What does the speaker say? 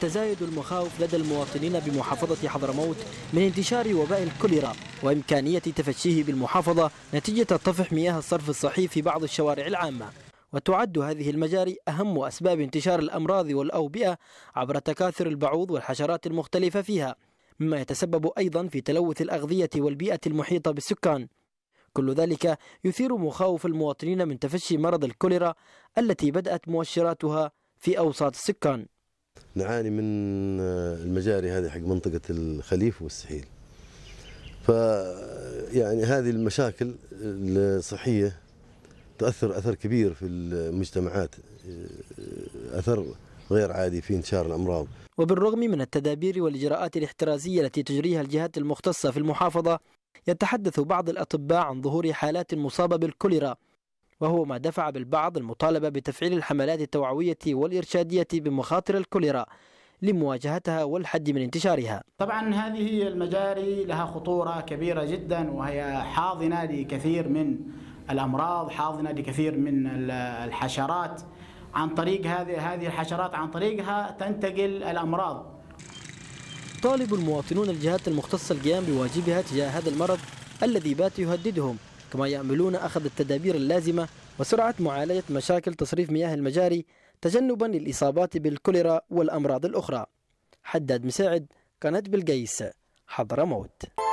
تزايد المخاوف لدى المواطنين بمحافظة حضرموت من انتشار وباء الكوليرا وإمكانية تفشيه بالمحافظة نتيجة طفح مياه الصرف الصحي في بعض الشوارع العامة وتعد هذه المجاري أهم أسباب انتشار الأمراض والأوبئة عبر تكاثر البعوض والحشرات المختلفة فيها مما يتسبب أيضا في تلوث الأغذية والبيئة المحيطة بالسكان كل ذلك يثير مخاوف المواطنين من تفشي مرض الكوليرا التي بدأت مؤشراتها في أوساط السكان نعاني من آه، المجاري هذه حق منطقة الخليف والسحيل ف يعني هذه المشاكل الصحية تؤثر أثر كبير في المجتمعات آه، أثر غير عادي في انتشار الأمراض وبالرغم من التدابير والإجراءات الاحترازية التي تجريها الجهات المختصة في المحافظة يتحدث بعض الأطباء عن ظهور حالات مصابة بالكوليرا وهو ما دفع بالبعض المطالبة بتفعيل الحملات التوعوية والإرشادية بمخاطر الكوليرا لمواجهتها والحد من انتشارها طبعا هذه المجاري لها خطورة كبيرة جدا وهي حاضنة لكثير من الأمراض حاضنة لكثير من الحشرات عن طريق هذه هذه الحشرات عن طريقها تنتقل الأمراض طالب المواطنون الجهات المختصة القيام بواجبها تجاه هذا المرض الذي بات يهددهم كما يعملون أخذ التدابير اللازمة وسرعة معالجة مشاكل تصريف مياه المجاري تجنبا للإصابات بالكوليرا والأمراض الأخرى حداد مساعد قناة بلقيس حضرموت